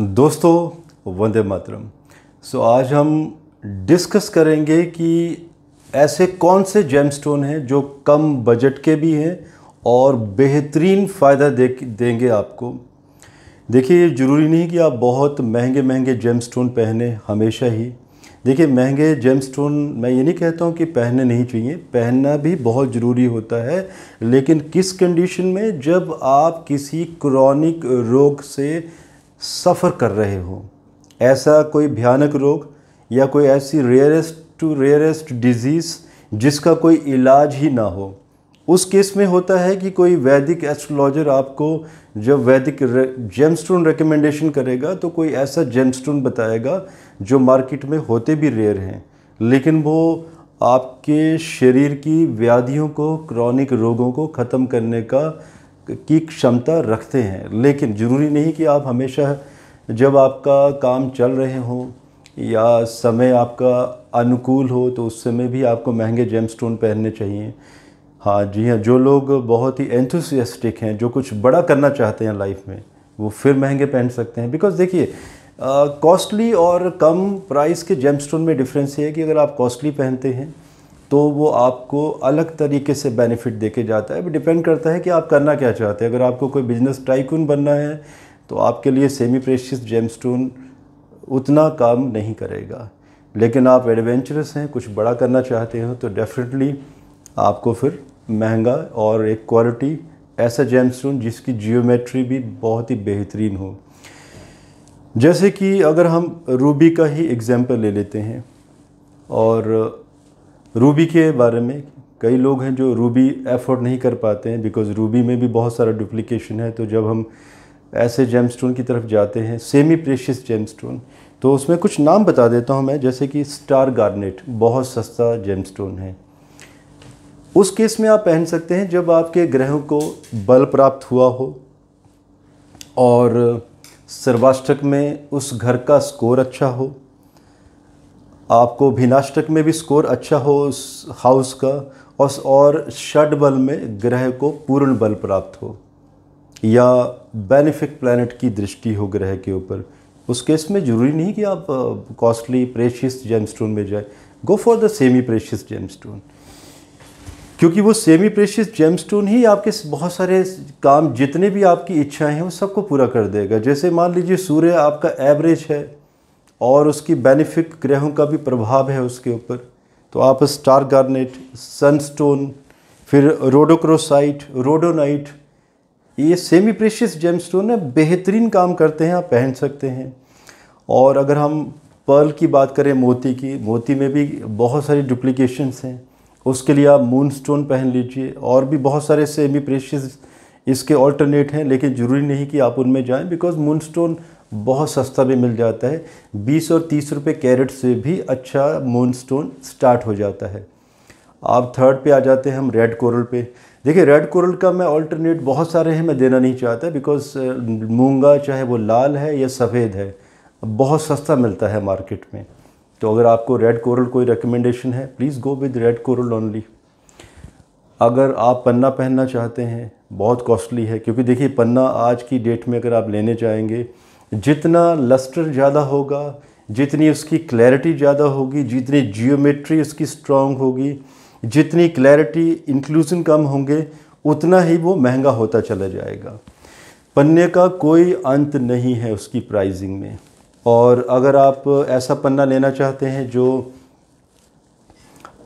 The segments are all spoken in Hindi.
दोस्तों वंदे मातरम सो आज हम डिस्कस करेंगे कि ऐसे कौन से जेमस्टोन हैं जो कम बजट के भी हैं और बेहतरीन फ़ायदा दे देंगे आपको देखिए ये ज़रूरी नहीं कि आप बहुत महंगे महंगे जेमस्टोन पहने हमेशा ही देखिए महंगे जेमस्टोन मैं ये नहीं कहता हूँ कि पहनने नहीं चाहिए पहनना भी बहुत ज़रूरी होता है लेकिन किस कंडीशन में जब आप किसी क्रॉनिक रोग से सफ़र कर रहे हो ऐसा कोई भयानक रोग या कोई ऐसी रेयरेस्ट टू रेयरेस्ट डिज़ीज़ जिसका कोई इलाज ही ना हो उस केस में होता है कि कोई वैदिक एस्ट्रोलॉजर आपको जब वैदिक जेमस्टोन रिकमेंडेशन करेगा तो कोई ऐसा जेमस्टोन बताएगा जो मार्केट में होते भी रेयर हैं लेकिन वो आपके शरीर की व्याधियों को क्रॉनिक रोगों को ख़त्म करने का की क्षमता रखते हैं लेकिन ज़रूरी नहीं कि आप हमेशा जब आपका काम चल रहे हो या समय आपका अनुकूल हो तो उस समय भी आपको महंगे जेमस्टोन पहनने चाहिए हाँ जी हाँ जो लोग बहुत ही एंथुसियास्टिक हैं जो कुछ बड़ा करना चाहते हैं लाइफ में वो फिर महंगे पहन सकते हैं बिकॉज देखिए कॉस्टली और कम प्राइस के जेमस्टोन में डिफरेंस ये है कि अगर आप कॉस्टली पहनते हैं तो वो आपको अलग तरीके से बेनिफिट दे के जाता है डिपेंड करता है कि आप करना क्या चाहते हैं अगर आपको कोई बिजनेस टाइकून बनना है तो आपके लिए सेमी प्रेशियस जेमस्टोन उतना काम नहीं करेगा लेकिन आप एडवेंचरस हैं कुछ बड़ा करना चाहते हो तो डेफिनेटली आपको फिर महंगा और एक क्वालिटी ऐसा जेमस्टोन जिसकी जियोमेट्री भी बहुत ही बेहतरीन हो जैसे कि अगर हम रूबी का ही एग्ज़ाम्पल ले लेते हैं और रूबी के बारे में कई लोग हैं जो रूबी एफोर्ड नहीं कर पाते हैं बिकॉज़ रूबी में भी बहुत सारा डुप्लीकेशन है तो जब हम ऐसे जेम की तरफ जाते हैं सेमी प्रेशियस जेम तो उसमें कुछ नाम बता देता हूँ मैं जैसे कि स्टार गार्नेट बहुत सस्ता जेम है उस केस में आप पहन सकते हैं जब आपके ग्रहों को बल प्राप्त हुआ हो और सर्वाष्टक में उस घर का स्कोर अच्छा हो आपको भिनाष्टक में भी स्कोर अच्छा हो उस हाउस का और और षड बल में ग्रह को पूर्ण बल प्राप्त हो या बेनिफिक प्लैनेट की दृष्टि हो ग्रह के ऊपर उस केस में ज़रूरी नहीं कि आप कॉस्टली प्रेशियस जेमस्टोन में जाए go for the semi precious gemstone क्योंकि वो सेमी प्रेशियस जेमस्टोन ही आपके बहुत सारे काम जितने भी आपकी इच्छाएं हैं वो सबको पूरा कर देगा जैसे मान लीजिए सूर्य आपका एवरेज है और उसकी बेनिफिक ग्रहों का भी प्रभाव है उसके ऊपर तो आप स्टार गार्नेट सनस्टोन फिर रोडोक्रोसाइट रोडोनाइट ये सेमी प्रेशियस जेमस्टोन है बेहतरीन काम करते हैं आप पहन सकते हैं और अगर हम पर्ल की बात करें मोती की मोती में भी बहुत सारी डुप्लीकेशंस हैं उसके लिए आप मून स्टोन पहन लीजिए और भी बहुत सारे सेमी प्रेशियस इसके ऑल्टरनेट हैं लेकिन ज़रूरी नहीं कि आप उनमें जाएं बिकॉज मून स्टोन बहुत सस्ता भी मिल जाता है बीस और तीस रुपये कैरेट से भी अच्छा मून स्टोन स्टार्ट हो जाता है आप थर्ड पे आ जाते हैं हम रेड कोरल पे देखिए रेड कोरल का मैं ऑल्टरनेट बहुत सारे हैं मैं देना नहीं चाहता बिकॉज मूंगा चाहे वो लाल है या सफ़ेद है बहुत सस्ता मिलता है मार्केट में तो अगर आपको रेड कोरल कोई रिकमेंडेशन है please go with red coral only अगर आप पन्ना पहनना चाहते हैं बहुत कॉस्टली है क्योंकि देखिए पन्ना आज की डेट में अगर आप लेने जाएंगे जितना लस्टर ज़्यादा होगा जितनी उसकी क्लैरिटी ज़्यादा होगी जितनी जियोमेट्री उसकी स्ट्रॉन्ग होगी जितनी क्लैरिटी इंक्लूजन कम होंगे उतना ही वो महंगा होता चला जाएगा पन्ने का कोई अंत नहीं है उसकी प्राइसिंग में और अगर आप ऐसा पन्ना लेना चाहते हैं जो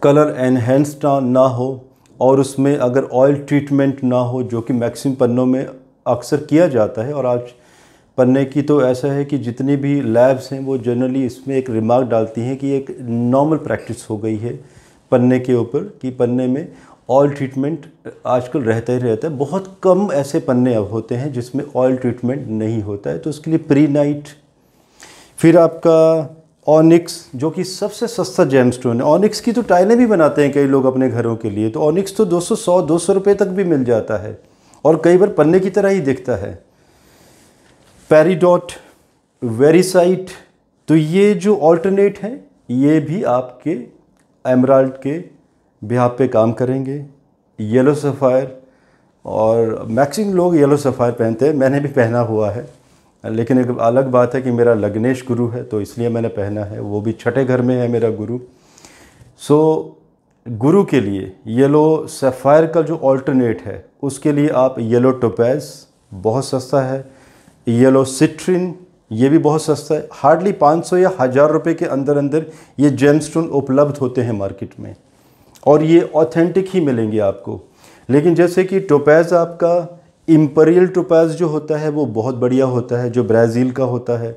कलर एनहेंस्ड ना हो और उसमें अगर ऑयल ट्रीटमेंट ना हो जो कि मैक्सिमम पन्नों में अक्सर किया जाता है और आज पन्ने की तो ऐसा है कि जितनी भी लैब्स हैं वो जनरली इसमें एक रिमार्क डालती हैं कि एक नॉर्मल प्रैक्टिस हो गई है पन्ने के ऊपर कि पन्ने में ऑयल ट्रीटमेंट आजकल रहता ही रहता है बहुत कम ऐसे पन्ने अब होते हैं जिसमें ऑयल ट्रीटमेंट नहीं होता है तो उसके लिए प्री नाइट फिर आपका ऑनिक्स जो कि सबसे सस्ता जेम स्टोन है ऑनिक्स की तो टाइलें भी बनाते हैं कई लोग अपने घरों के लिए तो ऑनिक्स तो 200 सौ दो सौ रुपये तक भी मिल जाता है और कई बार पन्ने की तरह ही दिखता है पेरीडोट वेरीसाइट तो ये जो ऑल्टरनेट हैं ये भी आपके एमराल्ड के बिहाब पे काम करेंगे येलो सफ़ायर और मैक्सिम लोग येलो सफ़ायर पहनते हैं मैंने भी पहना हुआ है लेकिन एक अलग बात है कि मेरा लग्नेश गुरु है तो इसलिए मैंने पहना है वो भी छठे घर में है मेरा गुरु सो गुरु के लिए येलो सफ़ायर का जो ऑल्टरनेट है उसके लिए आप येलो टोपैस बहुत सस्ता है येलो सिट्रिन ये भी बहुत सस्ता है हार्डली 500 या हज़ार रुपये के अंदर अंदर ये जेम स्टोन उपलब्ध होते हैं मार्केट में और ये ऑथेंटिक ही मिलेंगे आपको लेकिन जैसे कि टोपैज़ आपका इम्परियल टोपैज़ जो होता है वो बहुत बढ़िया होता है जो ब्राज़ील का होता है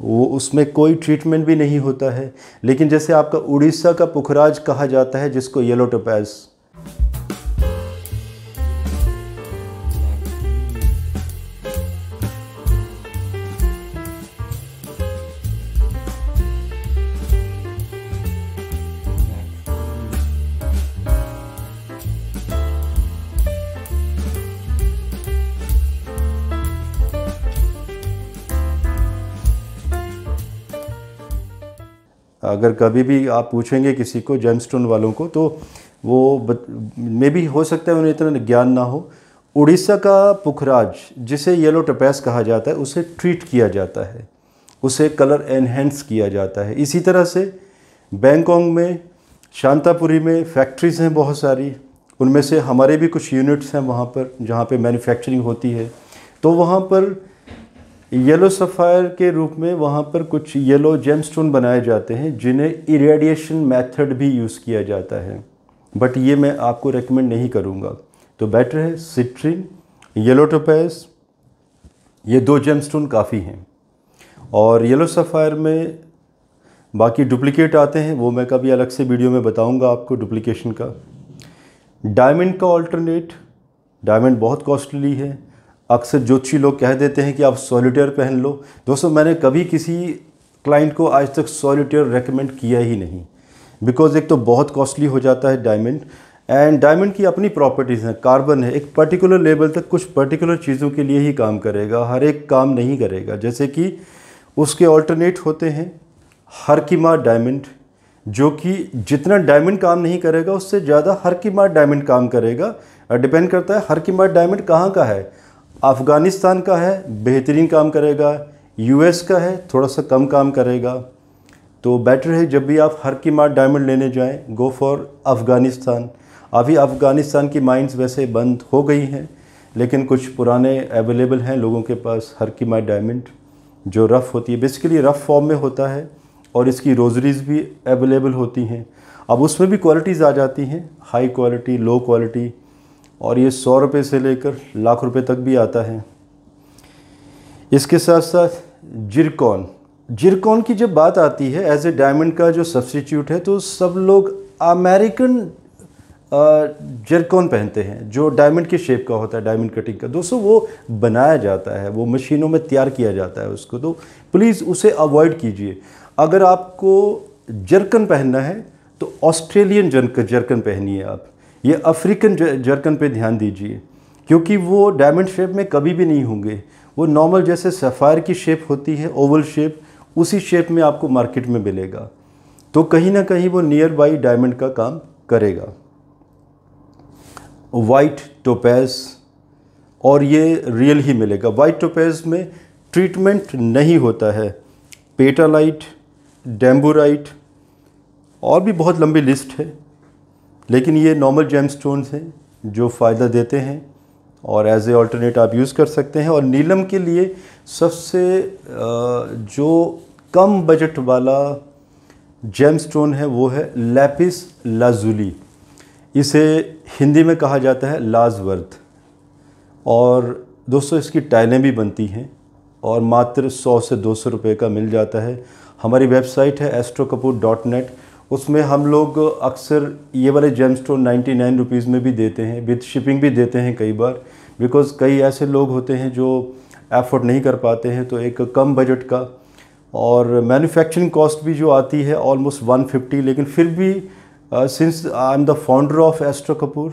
वो उसमें कोई ट्रीटमेंट भी नहीं होता है लेकिन जैसे आपका उड़ीसा का पुखराज कहा जाता है जिसको येलो टोपैज़ अगर कभी भी आप पूछेंगे किसी को जेमस्टोन वालों को तो वो मे भी हो सकता है उन्हें इतना ज्ञान ना हो उड़ीसा का पुखराज जिसे येलो टपैस कहा जाता है उसे ट्रीट किया जाता है उसे कलर एनहेंस किया जाता है इसी तरह से बैंकॉक में शांतापुरी में फैक्ट्रीज़ हैं बहुत सारी उनमें से हमारे भी कुछ यूनिट्स हैं वहाँ पर जहाँ पे मैन्युफैक्चरिंग होती है तो वहाँ पर येलो सफ़ायर के रूप में वहाँ पर कुछ येलो जेमस्टोन बनाए जाते हैं जिन्हें इरेडिएशन मेथड भी यूज़ किया जाता है बट ये मैं आपको रेकमेंड नहीं करूँगा तो बेटर है सिट्रिन येलो टोपैस ये दो जेमस्टोन काफ़ी हैं और येलो सफ़ायर में बाकी डुप्लीकेट आते हैं वो मैं कभी अलग से वीडियो में बताऊँगा आपको डुप्लिकेशन का डायमंड का ऑल्टरनेट डायमंड बहुत कॉस्टली है अक्सर जोशी लोग कह देते हैं कि आप सॉलिटेयर पहन लो दोस्तों मैंने कभी किसी क्लाइंट को आज तक सॉलिटेयर रेकमेंड किया ही नहीं बिकॉज एक तो बहुत कॉस्टली हो जाता है डायमंड एंड डायमंड की अपनी प्रॉपर्टीज़ हैं कार्बन है एक पर्टिकुलर लेवल तक कुछ पर्टिकुलर चीज़ों के लिए ही काम करेगा हर एक काम नहीं करेगा जैसे कि उसके ऑल्टरनेट होते हैं हर की मार डायमंड जो कि जितना डायमंड काम नहीं करेगा उससे ज़्यादा हर की मार डायमंड काम करेगा डिपेंड करता है हर की मार डायमंड कहाँ का है अफ़गानिस्तान का है बेहतरीन काम करेगा यूएस का है थोड़ा सा कम काम करेगा तो बेटर है जब भी आप हर की मार डायमंड लेने जाएं गो फॉर अफ़गानिस्तान अभी अफ़गानिस्तान की माइंस वैसे बंद हो गई हैं लेकिन कुछ पुराने अवेलेबल हैं लोगों के पास हर की मार डायमंड जो रफ़ होती है बेसिकली रफ़ फॉर्म में होता है और इसकी रोजरीज़ भी अवेलेबल होती हैं अब उसमें भी क्वालिटीज़ आ जाती हैं हाई क्वालिटी लो क्वालिटी और ये सौ रुपये से लेकर लाख रुपए तक भी आता है इसके साथ साथ जिरकॉन जिरकॉन की जब बात आती है एज ए डायमंड का जो सब्सटीट्यूट है तो सब लोग अमेरिकन जिरकॉन पहनते हैं जो डायमंड के शेप का होता है डायमंड कटिंग का दोस्तों वो बनाया जाता है वो मशीनों में तैयार किया जाता है उसको तो प्लीज़ उसे अवॉइड कीजिए अगर आपको जरकन पहनना है तो ऑस्ट्रेलियन जरकन जरकन पहनिए आप ये अफ्रीकन जर्कन पे ध्यान दीजिए क्योंकि वो डायमंड शेप में कभी भी नहीं होंगे वो नॉर्मल जैसे सफ़ायर की शेप होती है ओवल शेप उसी शेप में आपको मार्केट में मिलेगा तो कहीं ना कहीं वो नियर बाई डायमंड का काम करेगा वाइट टोपेज और ये रियल ही मिलेगा वाइट टोपैज में ट्रीटमेंट नहीं होता है पेटालाइट डैम्बूराइट और भी बहुत लंबी लिस्ट है लेकिन ये नॉर्मल जेम स्टोन हैं जो फ़ायदा देते हैं और एज ए ऑल्टरनेट आप यूज़ कर सकते हैं और नीलम के लिए सबसे जो कम बजट वाला जेम स्टोन है वो है लैपिस लाजुली इसे हिंदी में कहा जाता है लाजवर्थ और दोस्तों इसकी टाइलें भी बनती हैं और मात्र 100 से 200 रुपए का मिल जाता है हमारी वेबसाइट है एस्ट्रो कपूर डॉट नेट उसमें हम लोग अक्सर ये वाले gemstone ninety nine rupees में भी देते हैं विथ शिपिंग भी देते हैं कई बार बिकॉज़ कई ऐसे लोग होते हैं जो एफोर्ड नहीं कर पाते हैं तो एक कम बजट का और मैन्युफैक्चरिंग कॉस्ट भी जो आती है ऑलमोस्ट 150 लेकिन फिर भी since I am the founder of Astro Kapoor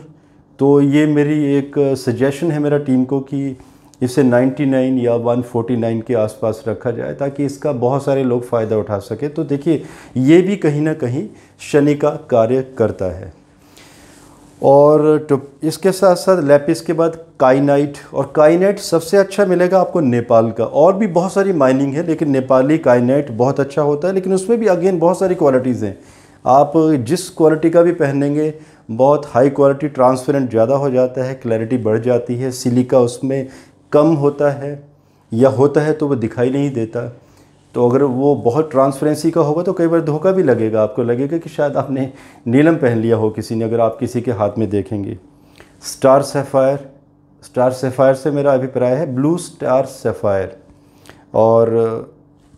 तो ये मेरी एक सजेशन है मेरा टीम को कि इसे 99 या 149 के आसपास रखा जाए ताकि इसका बहुत सारे लोग फ़ायदा उठा सके तो देखिए ये भी कहीं ना कहीं शनि का कार्य करता है और तो इसके साथ साथ लेपिस के बाद काइनाइट और काइनाइट सबसे अच्छा मिलेगा आपको नेपाल का और भी बहुत सारी माइनिंग है लेकिन नेपाली काइनाइट बहुत अच्छा होता है लेकिन उसमें भी अगेन बहुत सारी क्वालिटीज़ हैं आप जिस क्वालिटी का भी पहनेंगे बहुत हाई क्वालिटी ट्रांसपेरेंट ज़्यादा हो जाता है क्लैरिटी बढ़ जाती है सिलिका उसमें कम होता है या होता है तो वो दिखाई नहीं देता तो अगर वो बहुत ट्रांसपेरेंसी का होगा तो कई बार धोखा भी लगेगा आपको लगेगा कि शायद आपने नीलम पहन लिया हो किसी ने अगर आप किसी के हाथ में देखेंगे स्टार सेफायर स्टार सेफायर से मेरा अभिप्राय है ब्लू स्टार सेफायर और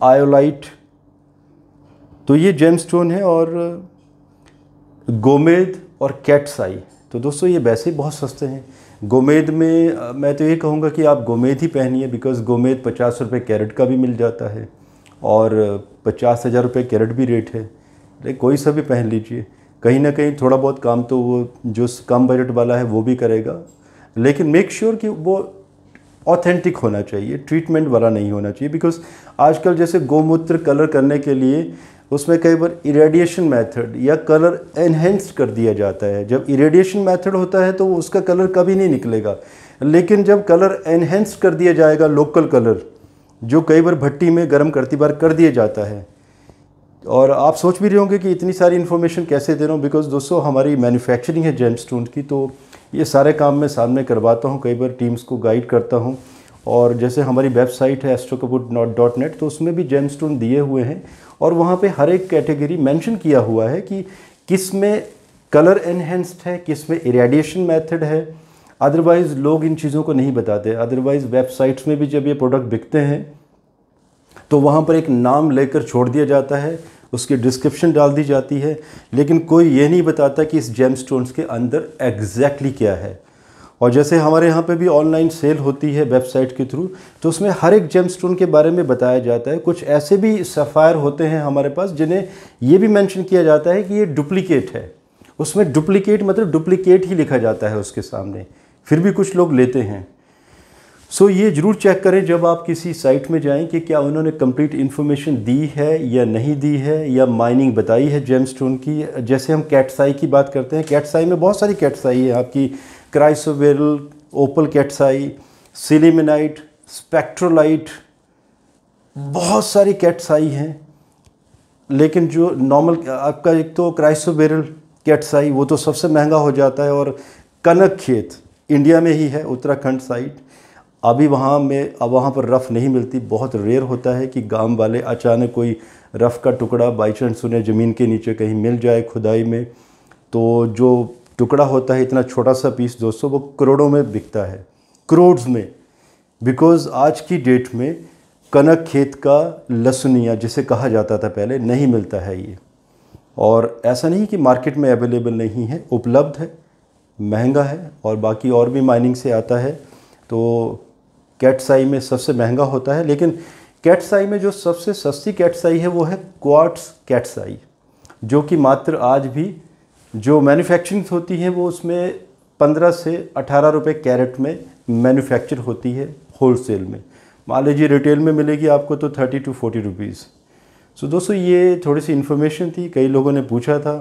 आयोलाइट uh, तो ये जेम स्टोन है और गोमेद uh, और कैट्स आई तो दोस्तों ये वैसे ही बहुत सस्ते हैं गोमेद में मैं तो ये कहूँगा कि आप गोमेद ही पहनिए बिकॉज़ गोमेद पचास रुपये कैरेट का भी मिल जाता है और पचास हज़ार रुपये कैरेट भी रेट है लेकिन कोई सा भी पहन लीजिए कहीं ना कहीं थोड़ा बहुत काम तो वो जो कम बजट वाला है वो भी करेगा लेकिन मेक श्योर sure कि वो ऑथेंटिक होना चाहिए ट्रीटमेंट वाला नहीं होना चाहिए बिकॉज आजकल जैसे गोमूत्र कलर करने के लिए उसमें कई बार इरेडिएशन मेथड या कलर एनहेंस्ड कर दिया जाता है जब इरेडिएशन मेथड होता है तो उसका कलर कभी नहीं निकलेगा लेकिन जब कलर एनहेंस्ड कर दिया जाएगा लोकल कलर जो कई बार भट्टी में गर्म करती बार कर दिया जाता है और आप सोच भी रहे होंगे कि इतनी सारी इन्फॉर्मेशन कैसे दे रहा हूँ बिकॉज दोस्तों हमारी मैन्युफैक्चरिंग है जेम स्टोन की तो ये सारे काम मैं सामने करवाता हूँ कई बार टीम्स को गाइड करता हूँ और जैसे हमारी वेबसाइट है एस्ट्रोकपूट डॉट नेट तो उसमें भी जेम दिए हुए हैं और वहाँ पे हर एक कैटेगरी मेंशन किया हुआ है कि किस में कलर एनहेंस्ड है किस में इरेडिएशन मेथड है अदरवाइज़ लोग इन चीज़ों को नहीं बताते अदरवाइज़ वेबसाइट्स में भी जब ये प्रोडक्ट बिकते हैं तो वहाँ पर एक नाम लेकर छोड़ दिया जाता है उसकी डिस्क्रिप्शन डाल दी जाती है लेकिन कोई ये नहीं बताता कि इस जेम स्टोन्स के अंदर एग्जैक्टली exactly क्या है और जैसे हमारे यहाँ पे भी ऑनलाइन सेल होती है वेबसाइट के थ्रू तो उसमें हर एक जेम स्टोन के बारे में बताया जाता है कुछ ऐसे भी सफ़ायर होते हैं हमारे पास जिन्हें ये भी मेंशन किया जाता है कि ये डुप्लीकेट है उसमें डुप्लीकेट मतलब डुप्लीकेट ही लिखा जाता है उसके सामने फिर भी कुछ लोग लेते हैं सो so, ये ज़रूर चेक करें जब आप किसी साइट में जाएं कि क्या उन्होंने कंप्लीट इन्फॉर्मेशन दी है या नहीं दी है या माइनिंग बताई है जेमस्टोन की जैसे हम कैटसाई की बात करते हैं कैटसाई में बहुत सारी कैटसाई है आपकी क्राइसोवेरल ओपल कैट्साई सिलीमिनाइट स्पेक्ट्रोलाइट बहुत सारी कैट्साई हैं लेकिन जो नॉर्मल आपका एक तो क्राइसोबेरल कैट्साई वो तो सबसे महंगा हो जाता है और कनक खेत इंडिया में ही है उत्तराखंड साइड अभी वहाँ में अब वहाँ पर रफ़ नहीं मिलती बहुत रेयर होता है कि गांव वाले अचानक कोई रफ़ का टुकड़ा बाई चांस उन्हें ज़मीन के नीचे कहीं मिल जाए खुदाई में तो जो टुकड़ा होता है इतना छोटा सा पीस दोस्तों वो करोड़ों में बिकता है करोड़ में बिकॉज़ आज की डेट में कनक खेत का लहसुनिया जिसे कहा जाता था पहले नहीं मिलता है ये और ऐसा नहीं कि मार्केट में अवेलेबल नहीं है उपलब्ध है महंगा है और बाकी और भी माइनिंग से आता है तो कैटसाई में सबसे महंगा होता है लेकिन कैटसाई में जो सबसे सस्ती कैटसाई है वो है क्वार्ट्स कैटसाई जो कि मात्र आज भी जो मैन्युफैक्चरिंग होती है वो उसमें पंद्रह से अठारह रुपये कैरेट में मैन्युफैक्चर होती है होलसेल में मान लीजिए रिटेल में मिलेगी आपको तो thirty to forty rupees so दोस्तों ये थोड़ी सी इन्फॉर्मेशन थी कई लोगों ने पूछा था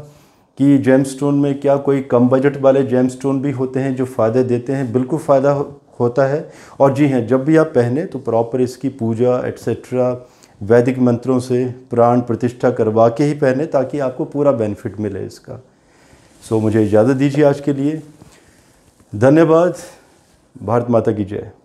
कि जेम स्टोन में क्या कोई कम बजट वाले जेम स्टोन भी होते हैं जो फ़ायदे देते हैं बिल्कुल फ़ायदा होता है और जी हाँ जब भी आप पहने तो प्रॉपर इसकी पूजा एट्सट्रा वैदिक मंत्रों से प्राण प्रतिष्ठा करवा के ही पहने ताकि आपको पूरा बेनिफिट मिले इसका सो मुझे इजाज़त दीजिए आज के लिए धन्यवाद भारत माता की जय